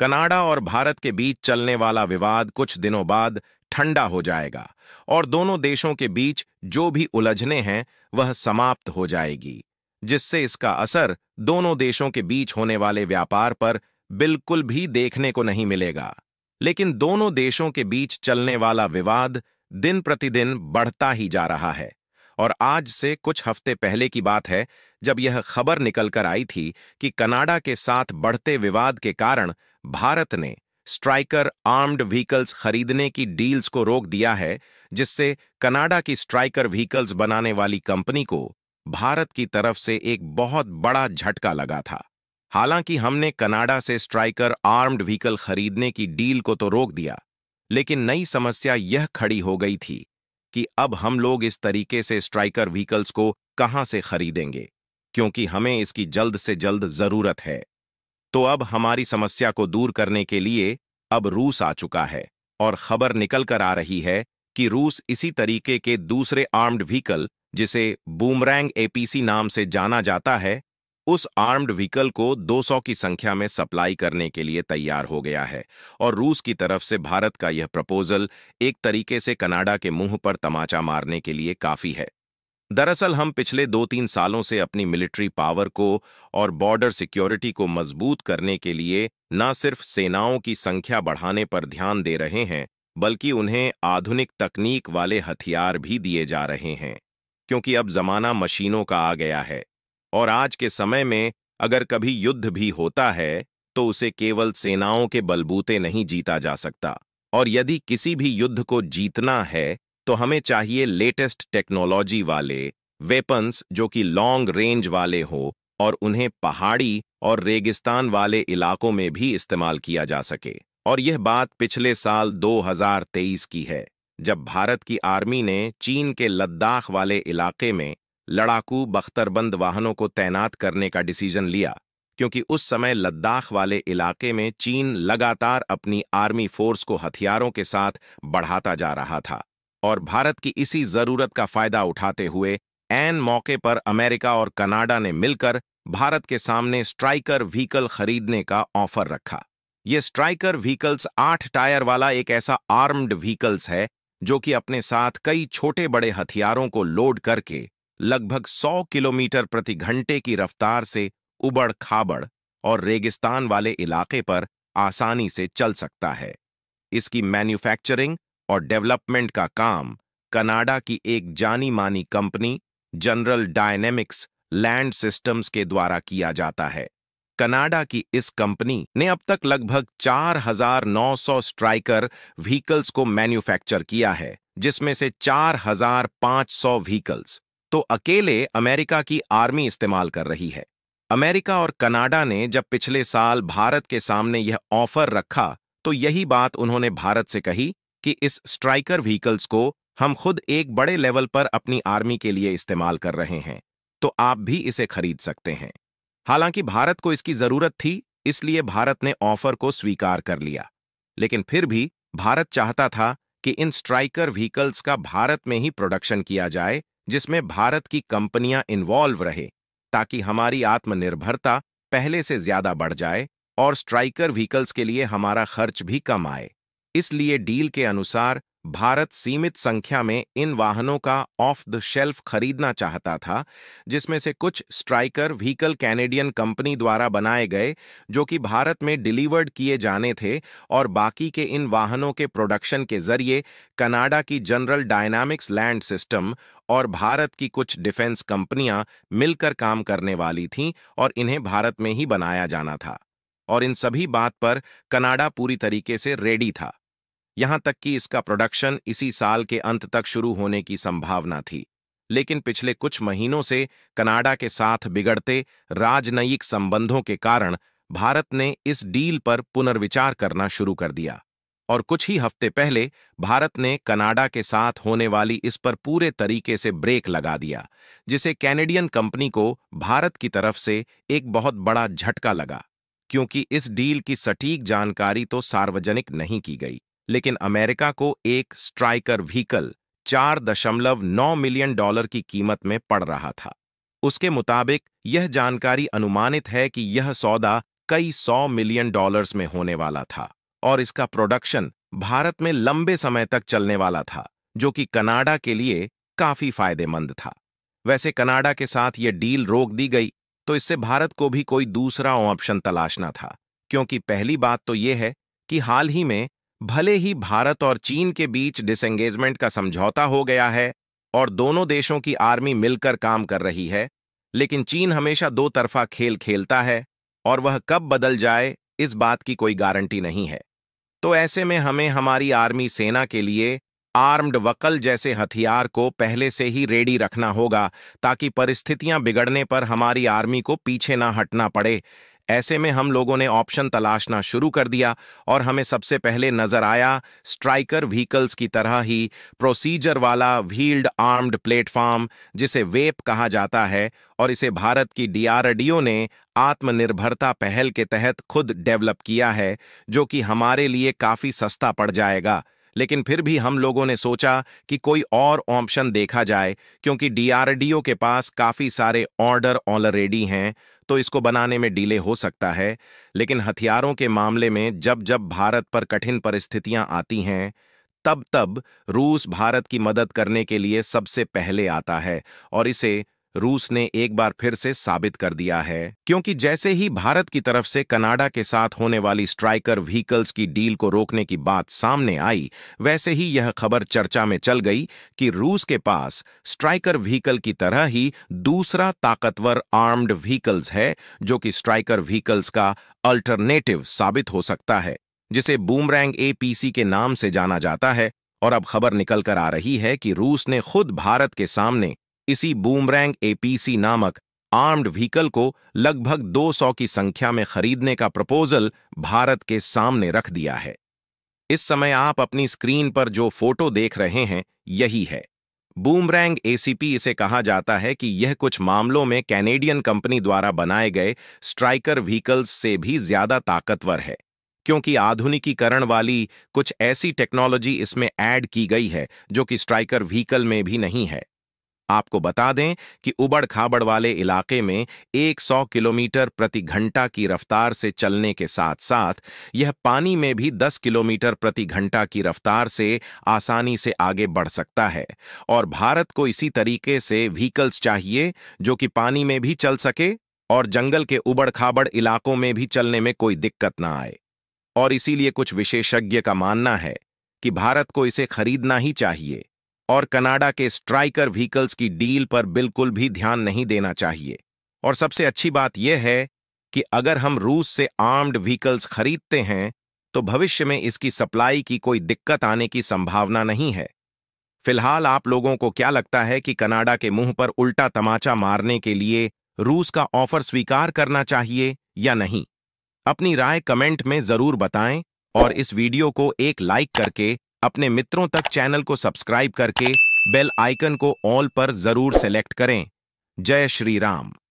Canada और भारत के बीच चलने वाला विवाद कुछ दिनों बाद ठंडा हो जाएगा और दोनों देशों के बीच जो भी उलझने हैं वह समाप्त हो जाएगी जिससे इसका असर दोनों देशों के बीच होने वाले व्यापार पर बिल्कुल भी देखने को नहीं मिलेगा लेकिन दोनों देशों के बीच चलने वाला विवाद दिन प्रतिदिन बढ़ता ही जा रहा है और आज से कुछ हफ्ते पहले की बात है जब यह खबर निकलकर आई थी कि कनाडा के साथ बढ़ते विवाद के कारण भारत ने स्ट्राइकर आर्म्ड व्हीकल्स खरीदने की डील्स को रोक दिया है जिससे कनाडा की स्ट्राइकर व्हीकल्स बनाने वाली कंपनी को भारत की तरफ से एक बहुत बड़ा झटका लगा था हालांकि हमने कनाडा से स्ट्राइकर आर्म्ड व्हीकल खरीदने की डील को तो रोक दिया लेकिन नई समस्या यह खड़ी हो गई थी कि अब हम लोग इस तरीके से स्ट्राइकर व्हीकल्स को कहां से खरीदेंगे क्योंकि हमें इसकी जल्द से जल्द जरूरत है तो अब हमारी समस्या को दूर करने के लिए अब रूस आ चुका है और खबर निकल कर आ रही है कि रूस इसी तरीके के दूसरे आर्म्ड व्हीकल जिसे बूमरैंग एपीसी नाम से जाना जाता है उस आर्म्ड व्हीकल को 200 की संख्या में सप्लाई करने के लिए तैयार हो गया है और रूस की तरफ से भारत का यह प्रपोजल एक तरीके से कनाडा के मुंह पर तमाचा मारने के लिए काफी है दरअसल हम पिछले दो तीन सालों से अपनी मिलिट्री पावर को और बॉर्डर सिक्योरिटी को मजबूत करने के लिए न सिर्फ सेनाओं की संख्या बढ़ाने पर ध्यान दे रहे हैं बल्कि उन्हें आधुनिक तकनीक वाले हथियार भी दिए जा रहे हैं क्योंकि अब जमाना मशीनों का आ गया है और आज के समय में अगर कभी युद्ध भी होता है तो उसे केवल सेनाओं के बलबूते नहीं जीता जा सकता और यदि किसी भी युद्ध को जीतना है तो हमें चाहिए लेटेस्ट टेक्नोलॉजी वाले वेपन्स जो कि लॉन्ग रेंज वाले हो और उन्हें पहाड़ी और रेगिस्तान वाले इलाकों में भी इस्तेमाल किया जा सके और यह बात पिछले साल 2023 की है जब भारत की आर्मी ने चीन के लद्दाख वाले इलाके में लड़ाकू बख्तरबंद वाहनों को तैनात करने का डिसीजन लिया क्योंकि उस समय लद्दाख वाले इलाके में चीन लगातार अपनी आर्मी फोर्स को हथियारों के साथ बढ़ाता जा रहा था और भारत की इसी जरूरत का फायदा उठाते हुए एन मौके पर अमेरिका और कनाडा ने मिलकर भारत के सामने स्ट्राइकर व्हीकल खरीदने का ऑफर रखा ये स्ट्राइकर व्हीकल्स आठ टायर वाला एक ऐसा आर्म्ड व्हीकल्स है जो कि अपने साथ कई छोटे बड़े हथियारों को लोड करके लगभग 100 किलोमीटर प्रति घंटे की रफ्तार से उबड़ खाबड़ और रेगिस्तान वाले इलाके पर आसानी से चल सकता है इसकी मैन्युफैक्चरिंग और डेवलपमेंट का काम कनाडा की एक जानी मानी company general dynamics land systems के द्वारा किया जाता है कनाडा की इस कंपनी ने अब तक लगभग 4,900 स्ट्राइकर व्हीकल्स को मैन्युफैक्चर किया है जिसमें से 4,500 व्हीकल्स तो अकेले अमेरिका की आर्मी इस्तेमाल कर रही है अमेरिका और कनाडा ने जब पिछले साल भारत के सामने यह ऑफर रखा तो यही बात उन्होंने भारत से कही कि इस स्ट्राइकर व्हीकल्स को हम खुद एक बड़े लेवल पर अपनी आर्मी के लिए इस्तेमाल कर रहे हैं तो आप भी इसे खरीद सकते हैं हालांकि भारत को इसकी जरूरत थी इसलिए भारत ने ऑफर को स्वीकार कर लिया लेकिन फिर भी भारत चाहता था कि इन स्ट्राइकर व्हीकल्स का भारत में ही प्रोडक्शन किया जाए जिसमें भारत की कंपनियां इन्वॉल्व रहे ताकि हमारी आत्मनिर्भरता पहले से ज्यादा बढ़ जाए और स्ट्राइकर व्हीकल्स के लिए हमारा खर्च भी कम आए इसलिए डील के अनुसार भारत सीमित संख्या में इन वाहनों का ऑफ द शेल्फ खरीदना चाहता था जिसमें से कुछ स्ट्राइकर व्हीकल कैनेडियन कंपनी द्वारा बनाए गए जो कि भारत में डिलीवर्ड किए जाने थे और बाकी के इन वाहनों के प्रोडक्शन के जरिए कनाडा की जनरल डायनामिक्स लैंड सिस्टम और भारत की कुछ डिफेंस कंपनियां मिलकर काम करने वाली थीं और इन्हें भारत में ही बनाया जाना था और इन सभी बात पर कनाडा पूरी तरीके से रेडी था यहां तक कि इसका प्रोडक्शन इसी साल के अंत तक शुरू होने की संभावना थी लेकिन पिछले कुछ महीनों से कनाडा के साथ बिगड़ते राजनयिक संबंधों के कारण भारत ने इस डील पर पुनर्विचार करना शुरू कर दिया और कुछ ही हफ्ते पहले भारत ने कनाडा के साथ होने वाली इस पर पूरे तरीके से ब्रेक लगा दिया जिसे कैनेडियन कंपनी को भारत की तरफ से एक बहुत बड़ा झटका लगा क्योंकि इस डील की सटीक जानकारी तो सार्वजनिक नहीं की गई लेकिन अमेरिका को एक स्ट्राइकर व्हीकल 4.9 मिलियन डॉलर की कीमत में पड़ रहा था उसके मुताबिक यह जानकारी अनुमानित है कि यह सौदा कई सौ मिलियन डॉलर्स में होने वाला था और इसका प्रोडक्शन भारत में लंबे समय तक चलने वाला था जो कि कनाडा के लिए काफी फायदेमंद था वैसे कनाडा के साथ ये डील रोक दी गई तो इससे भारत को भी कोई दूसरा ऑप्शन तलाशना था क्योंकि पहली बात तो यह है कि हाल ही में भले ही भारत और चीन के बीच डिसंगेजमेंट का समझौता हो गया है और दोनों देशों की आर्मी मिलकर काम कर रही है लेकिन चीन हमेशा दो तरफा खेल खेलता है और वह कब बदल जाए इस बात की कोई गारंटी नहीं है तो ऐसे में हमें हमारी आर्मी सेना के लिए आर्म्ड वकल जैसे हथियार को पहले से ही रेडी रखना होगा ताकि परिस्थितियां बिगड़ने पर हमारी आर्मी को पीछे ना हटना पड़े ऐसे में हम लोगों ने ऑप्शन तलाशना शुरू कर दिया और हमें सबसे पहले नजर आया स्ट्राइकर व्हीकल्स की तरह ही प्रोसीजर वाला व्हील्ड आर्म्ड प्लेटफॉर्म जिसे वेप कहा जाता है और इसे भारत की डीआरडीओ ने आत्मनिर्भरता पहल के तहत खुद डेवलप किया है जो कि हमारे लिए काफ़ी सस्ता पड़ जाएगा लेकिन फिर भी हम लोगों ने सोचा कि कोई और ऑप्शन देखा जाए क्योंकि डीआरडीओ के पास काफ़ी सारे ऑर्डर ऑलरेडी हैं तो इसको बनाने में डीले हो सकता है लेकिन हथियारों के मामले में जब जब भारत पर कठिन परिस्थितियां आती हैं तब तब रूस भारत की मदद करने के लिए सबसे पहले आता है और इसे रूस ने एक बार फिर से साबित कर दिया है क्योंकि जैसे ही भारत की तरफ से कनाडा के साथ होने वाली स्ट्राइकर व्हीकल्स की डील को रोकने की बात सामने आई वैसे ही यह खबर चर्चा में चल गई कि रूस के पास स्ट्राइकर व्हीकल की तरह ही दूसरा ताकतवर आर्म्ड व्हीकल्स है जो कि स्ट्राइकर व्हीकल्स का अल्टरनेटिव साबित हो सकता है जिसे बूमरैंग ए के नाम से जाना जाता है और अब खबर निकल कर आ रही है कि रूस ने खुद भारत के सामने इसी बूमरैंग एपीसी नामक आर्म्ड व्हीकल को लगभग 200 की संख्या में खरीदने का प्रपोजल भारत के सामने रख दिया है इस समय आप अपनी स्क्रीन पर जो फोटो देख रहे हैं यही है बूमरैंग एसीपी इसे कहा जाता है कि यह कुछ मामलों में कैनेडियन कंपनी द्वारा बनाए गए स्ट्राइकर व्हीकल्स से भी ज्यादा ताकतवर है क्योंकि आधुनिकीकरण वाली कुछ ऐसी टेक्नोलॉजी इसमें ऐड की गई है जो कि स्ट्राइकर व्हीकल में भी नहीं है आपको बता दें कि उबड़ खाबड़ वाले इलाके में 100 किलोमीटर प्रति घंटा की रफ्तार से चलने के साथ साथ यह पानी में भी 10 किलोमीटर प्रति घंटा की रफ्तार से आसानी से आगे बढ़ सकता है और भारत को इसी तरीके से व्हीकल्स चाहिए जो कि पानी में भी चल सके और जंगल के उबड़ खाबड़ इलाकों में भी चलने में कोई दिक्कत ना आए और इसीलिए कुछ विशेषज्ञ का मानना है कि भारत को इसे खरीदना ही चाहिए और कनाडा के स्ट्राइकर व्हीकल्स की डील पर बिल्कुल भी ध्यान नहीं देना चाहिए और सबसे अच्छी बात यह है कि अगर हम रूस से आर्म्ड व्हीकल्स खरीदते हैं तो भविष्य में इसकी सप्लाई की कोई दिक्कत आने की संभावना नहीं है फिलहाल आप लोगों को क्या लगता है कि कनाडा के मुंह पर उल्टा तमाचा मारने के लिए रूस का ऑफर स्वीकार करना चाहिए या नहीं अपनी राय कमेंट में जरूर बताएं और इस वीडियो को एक लाइक करके अपने मित्रों तक चैनल को सब्सक्राइब करके बेल आइकन को ऑल पर जरूर सेलेक्ट करें जय श्री राम